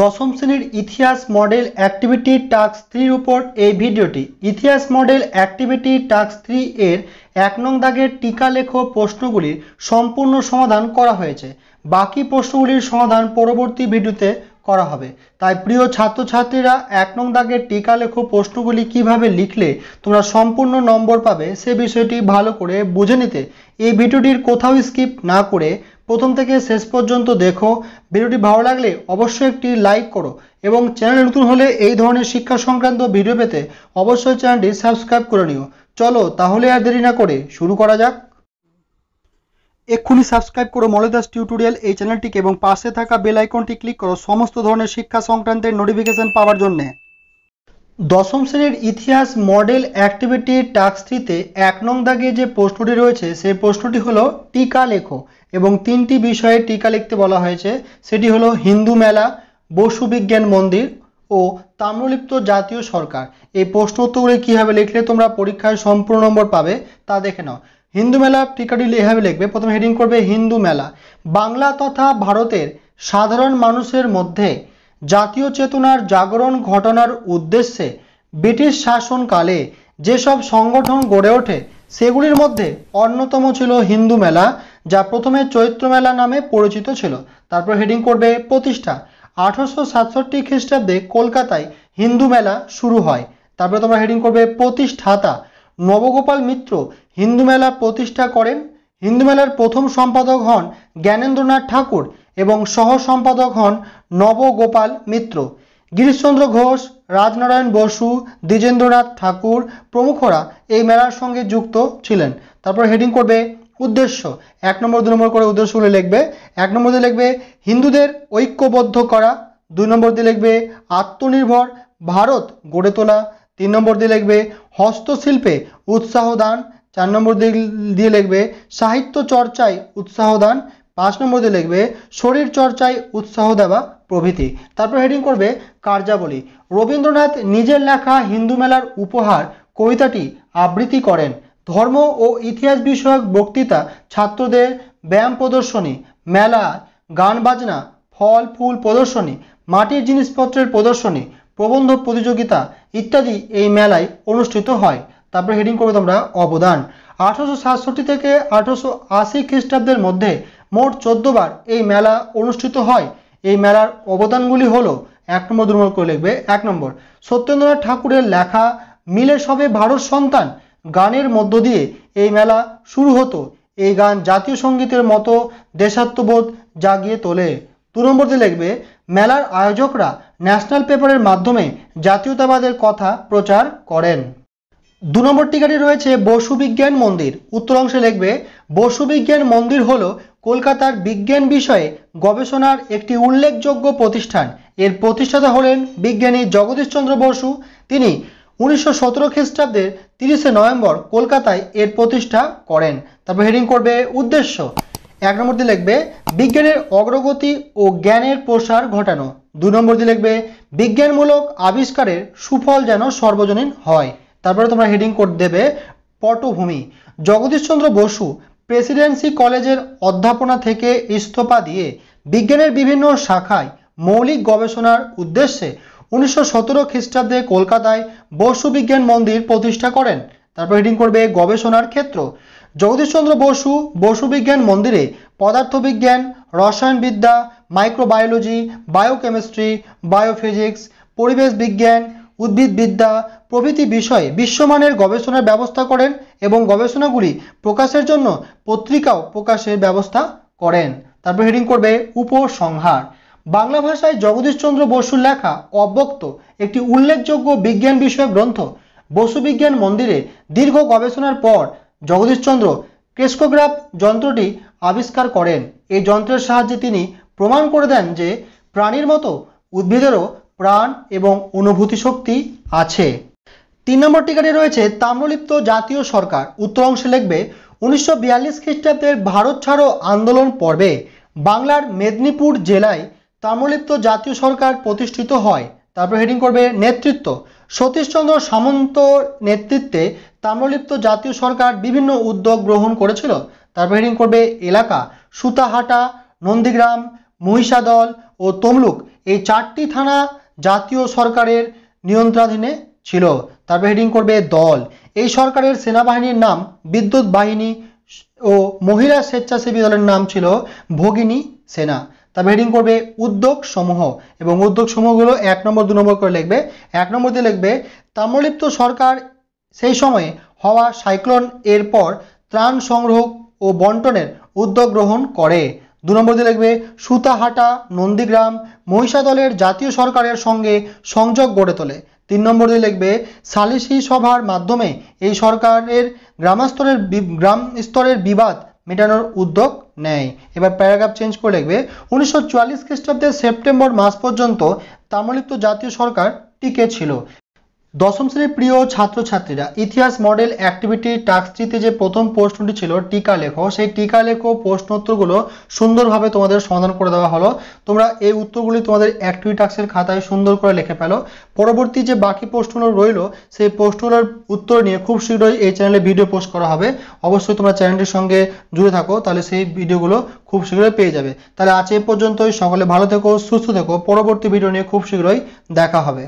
দশম শ্রেণীর ইতিহাস মডেল অ্যাক্টিভিটি টাস্ক থ্রির উপর এই ভিডিওটি ইতিহাস মডেল অ্যাক্টিভিটি টাস্ক থ্রি এর এক নং দাগের টিকা লেখক প্রশ্নগুলির সম্পূর্ণ সমাধান করা হয়েছে বাকি প্রশ্নগুলির সমাধান পরবর্তী ভিডিওতে করা হবে তাই প্রিয় ছাত্রছাত্রীরা এক নং দাগের টিকা লেখ প্রশ্নগুলি কিভাবে লিখলে তোমরা সম্পূর্ণ নম্বর পাবে সে বিষয়টি ভালো করে বুঝে নিতে এই ভিডিওটির কোথাও স্কিপ না করে প্রথম থেকে শেষ পর্যন্ত দেখো ভিডিওটি ভালো লাগলে অবশ্যই একটি লাইক করো এবং চ্যানেল নতুন হলে এই ধরনের শিক্ষা সংক্রান্ত ভিডিও পেতে অবশ্যই চ্যানেলটি সাবস্ক্রাইব করে নিও চলো তাহলে আর দেরি না করে শুরু করা যাক এক্ষুনি সাবস্ক্রাইব করো মলদাস টিউটোরিয়াল এই চ্যানেলটিকে এবং পাশে থাকা বেল আইকনটি ক্লিক করো সমস্ত ধরনের শিক্ষা সংক্রান্তের নোটিফিকেশন পাওয়ার জন্যে দশম শ্রেণীর ইতিহাস মডেল অ্যাক্টিভিটি টাস্ক থ্রিতে এক নং দাগে যে প্রশ্নটি রয়েছে সেই প্রশ্নটি হলো টিকা লেখো এবং তিনটি বিষয়ে টিকা লিখতে বলা হয়েছে সেটি হলো হিন্দু মেলা বসু বিজ্ঞান মন্দির ও তাম্রলিপ্ত জাতীয় সরকার এই প্রশ্ন উত্তরগুলি কীভাবে লিখলে তোমরা পরীক্ষায় সম্পূর্ণ নম্বর পাবে তা দেখে নাও হিন্দু মেলা টিকাটি এভাবে লিখবে প্রথমে হেডিং করবে হিন্দু মেলা বাংলা তথা ভারতের সাধারণ মানুষের মধ্যে জাতীয় চেতনার জাগরণ ঘটনার উদ্দেশ্যে ব্রিটিশ শাসনকালে যেসব সংগঠন গড়ে ওঠে সেগুলির মধ্যে অন্যতম ছিল হিন্দু মেলা যা প্রথমে চৈত্র মেলা নামে পরিচিত ছিল তারপর হেডিং করবে প্রতিষ্ঠা আঠারোশো সাতষট্টি খ্রিস্টাব্দে কলকাতায় হিন্দু মেলা শুরু হয় তারপরে তোমরা হেডিং করবে প্রতিষ্ঠাতা নবগোপাল মিত্র হিন্দু মেলা প্রতিষ্ঠা করেন হিন্দু মেলার প্রথম সম্পাদক হন জ্ঞানেন্দ্রনাথ ঠাকুর এবং সহ সম্পাদক হন নবগোপাল মিত্র গিরিশচন্দ্র ঘোষ রাজনারায়ণ বসু দ্বিজেন্দ্রনাথ ঠাকুর প্রমুখরা এই মেলার সঙ্গে যুক্ত ছিলেন তারপর হেডিং করবে উদ্দেশ্য এক নম্বর দু নম্বর করে উদ্দেশ্যগুলো লিখবে এক নম্বর দিয়ে লিখবে হিন্দুদের ঐক্যবদ্ধ করা দুই নম্বর দিয়ে লিখবে আত্মনির্ভর ভারত গড়ে তোলা তিন নম্বর দিয়ে লিখবে হস্তশিল্পে উৎসাহ দান চার নম্বর দিয়ে লিখবে সাহিত্য চর্চায় উৎসাহ দান পাঁচ নম্বর দিয়ে লিখবে শরীর চর্চায় উৎসাহ দেওয়া প্রভৃতি তারপর হেডিং করবে কার্যাবলী রবীন্দ্রনাথ নিজের লেখা হিন্দু মেলার উপহার কবিতাটি আবৃত্তি করেন ধর্ম ও ইতিহাস বিষয়ক বক্তৃতা ছাত্রদের ব্যায়াম প্রদর্শনী মেলা গান বাজনা ফল ফুল প্রদর্শনী মাটির জিনিসপত্রের প্রদর্শনী প্রবন্ধ প্রতিযোগিতা ইত্যাদি এই মেলায় অনুষ্ঠিত হয় তারপরে হেডিং করবো তোমরা অবদান আঠারোশো সাতষট্টি থেকে আঠারোশো আশি খ্রিস্টাব্দের মধ্যে মোট চোদ্দবার এই মেলা অনুষ্ঠিত হয় এই মেলার অবদানগুলি হল এক নম্বর দুর্মল করে লিখবে এক নম্বর সত্যেন্দ্রনাথ ঠাকুরের লেখা মিলে সবে ভারত সন্তান গানের মধ্য দিয়ে এই মেলা শুরু হতো এই গান জাতীয় সঙ্গীতের মতো দেশাত্মবোধ জাগিয়ে তোলে দু নম্বরতে লিখবে মেলার আয়োজকরা ন্যাশনাল পেপারের মাধ্যমে জাতীয়তাবাদের কথা প্রচার করেন দু নম্বর টিকাটি রয়েছে বসু বিজ্ঞান মন্দির উত্তর অংশে লিখবে বসু বিজ্ঞান মন্দির হল কলকাতার বিজ্ঞান বিষয়ে গবেষণার একটি উল্লেখযোগ্য প্রতিষ্ঠান এর প্রতিষ্ঠাতা হলেন বিজ্ঞানী জগদীশচন্দ্র বসু তিনি উনিশশো সতেরো খ্রিস্টাব্দে তিরিশে নভেম্বর কলকাতায় এর প্রতিষ্ঠা করেন তারপর হেডিং করবে উদ্দেশ্য এক নম্বর দিয়ে লিখবে বিজ্ঞানের অগ্রগতি ও জ্ঞানের প্রসার ঘটানো দু দিয়ে লিখবে বিজ্ঞানমূলক আবিষ্কারের সুফল যেন সর্বজনীন হয় তারপরে তোমরা হেডিং কোড দেবে পটভূমি জগদীশচন্দ্র বসু প্রেসিডেন্সি কলেজের অধ্যাপনা থেকে ইস্তফা দিয়ে বিজ্ঞানের বিভিন্ন শাখায় মৌলিক গবেষণার উদ্দেশ্যে উনিশশো সতেরো খ্রিস্টাব্দে কলকাতায় বিজ্ঞান মন্দির প্রতিষ্ঠা করেন তারপর হেডিং করবে গবেষণার ক্ষেত্র জগদীশচন্দ্র বসু বিজ্ঞান মন্দিরে পদার্থবিজ্ঞান রসায়নবিদ্যা মাইক্রোবায়োলজি বায়োকেমিস্ট্রি বায়োফিজিক্স পরিবেশ বিজ্ঞান উদ্ভিদবিদ্যা প্রভৃতি বিষয়ে বিশ্বমানের গবেষণার ব্যবস্থা করেন এবং গবেষণাগুলি প্রকাশের জন্য পত্রিকাও প্রকাশের ব্যবস্থা করেন তারপর হেডিং করবে উপসংহার বাংলা ভাষায় জগদীশচন্দ্র বসুর লেখা অব্যক্ত একটি উল্লেখযোগ্য বিজ্ঞান বিষয়ক গ্রন্থ বসু বিজ্ঞান মন্দিরে দীর্ঘ গবেষণার পর জগদীশচন্দ্র ক্রেস্কোগ্রাফ যন্ত্রটি আবিষ্কার করেন এই যন্ত্রের সাহায্যে তিনি প্রমাণ করে দেন যে প্রাণীর মতো উদ্ভিদেরও প্রাণ এবং অনুভূতি শক্তি আছে তিন নম্বর টিকাটি রয়েছে তাম্রলিপ্ত জাতীয় সরকার উত্তর অংশে লিখবে উনিশশো খ্রিস্টাব্দের ভারত ছাড়ো আন্দোলন পর্বে বাংলার মেদিনীপুর জেলায় তাম্রলিপ্ত জাতীয় সরকার প্রতিষ্ঠিত হয় তারপর হেডিং করবে নেতৃত্ব সতীশচন্দ্র সামন্ত নেতৃত্বে তাম্রলিপ্ত জাতীয় সরকার বিভিন্ন উদ্যোগ গ্রহণ করেছিল তারপর হেডিং করবে এলাকা সুতাহাটা নন্দীগ্রাম মহিষাদল ও তমলুক এই চারটি থানা জাতীয় সরকারের নিয়ন্ত্রণাধীনে ছিল তারপর হেডিং করবে দল এই সরকারের সেনাবাহিনীর নাম বিদ্যুৎ বাহিনী ও মহিলা স্বেচ্ছাসেবী দলের নাম ছিল ভগিনী সেনা তারপর হেডিং করবে উদ্যোগ সমূহ এবং উদ্যোগ সমূহগুলো এক নম্বর দু নম্বর করে লিখবে এক নম্বর দিয়ে লিখবে তাম্রলিপ্ত সরকার সেই সময়ে হওয়া সাইক্লোন এর পর ত্রাণ সংগ্রহ ও বন্টনের উদ্যোগ গ্রহণ করে দু নম্বর দিয়ে লিখবে সুতাহাটা নন্দীগ্রাম মহিষাদলের জাতীয় সরকারের সঙ্গে সংযোগ গড়ে তোলে তিন নম্বর দিয়ে লিখবে সালিসি সভার মাধ্যমে এই সরকারের গ্রামস্তরের গ্রাম স্তরের বিবাদ মেটানোর উদ্যোগ নেয় এবার প্যারাগ্রাফ চেঞ্জ করে লিখবে উনিশশো চুয়াল্লিশ খ্রিস্টাব্দের সেপ্টেম্বর মাস পর্যন্ত তামলিপ্ত জাতীয় সরকার টিকে ছিল দশম শ্রেণীর প্রিয় ছাত্রছাত্রীরা ইতিহাস মডেল অ্যাক্টিভিটি টাস্কটিতে যে প্রথম প্রশ্নটি ছিল টিকা লেখো সেই টিকা লেখো প্রশ্নোত্তরগুলো সুন্দরভাবে তোমাদের সমাধান করে দেওয়া হলো তোমরা এই উত্তরগুলি তোমাদের অ্যাক্টিভিটি টাস্কের খাতায় সুন্দর করে লিখে ফেলো পরবর্তী যে বাকি প্রশ্নগুলো রইল সেই প্রশ্নগুলোর উত্তর নিয়ে খুব শীঘ্রই এই চ্যানেলে ভিডিও পোস্ট করা হবে অবশ্যই তোমরা চ্যানেলটির সঙ্গে জুড়ে থাকো তাহলে সেই ভিডিওগুলো খুব শীঘ্রই পেয়ে যাবে তাহলে আজ এ পর্যন্তই সকলে ভালো থেকো সুস্থ থেকো পরবর্তী ভিডিও নিয়ে খুব শীঘ্রই দেখা হবে